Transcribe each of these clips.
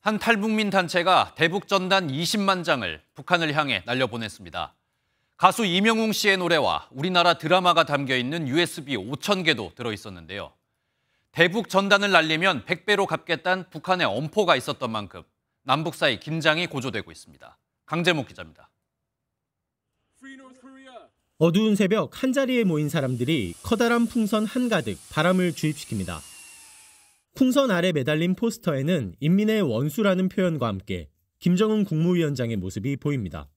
한 탈북민 단체가 대북 전단 20만 장을 북한을 향해 날려보냈습니다. 가수 이명웅 씨의 노래와 우리나라 드라마가 담겨 있는 USB 5천 개도 들어 있었는데요. 대북 전단을 날리면 100배로 갚겠다는 북한의 엄포가 있었던 만큼 남북 사이 긴장이 고조되고 있습니다. 강재목 기자입니다. 어두운 새벽 한자리에 모인 사람들이 커다란 풍선 한가득 바람을 주입시킵니다. 풍선 아래 매달린 포스터에는 인민의 원수라는 표현과 함께 김정은 국무위원장의 모습이 보입니다.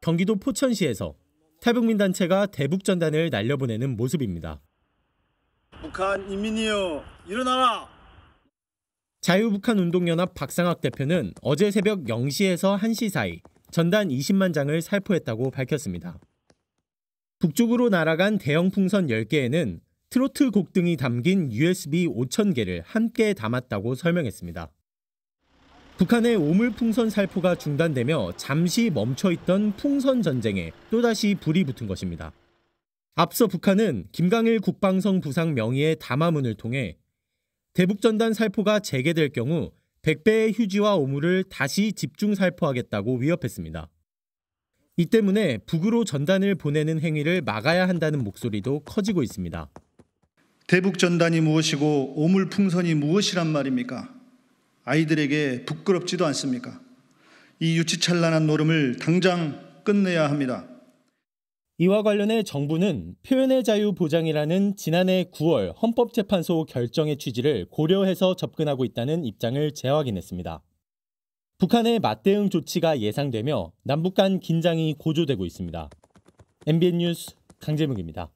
경기도 포천시에서 태북민 단체가 대북 전단을 날려보내는 모습입니다. 북한 인민이여 일어나라. 자유북한 운동연합 박상학 대표는 어제 새벽 0시에서 1시 사이 전단 20만 장을 살포했다고 밝혔습니다. 북쪽으로 날아간 대형 풍선 10개에는 트로트 곡 등이 담긴 USB 5,000개를 함께 담았다고 설명했습니다. 북한의 오물풍선 살포가 중단되며 잠시 멈춰있던 풍선 전쟁에 또다시 불이 붙은 것입니다. 앞서 북한은 김강일 국방성 부상 명의의 담화문을 통해 대북전단 살포가 재개될 경우 100배의 휴지와 오물을 다시 집중 살포하겠다고 위협했습니다. 이 때문에 북으로 전단을 보내는 행위를 막아야 한다는 목소리도 커지고 있습니다. 대북전단이 무엇이고 오물풍선이 무엇이란 말입니까? 아이들에게 부끄럽지도 않습니까? 이 유치찬란한 노름을 당장 끝내야 합니다. 이와 관련해 정부는 표현의 자유 보장이라는 지난해 9월 헌법재판소 결정의 취지를 고려해서 접근하고 있다는 입장을 재확인했습니다. 북한의 맞대응 조치가 예상되며 남북 간 긴장이 고조되고 있습니다. MBN 뉴스 강재묵입니다.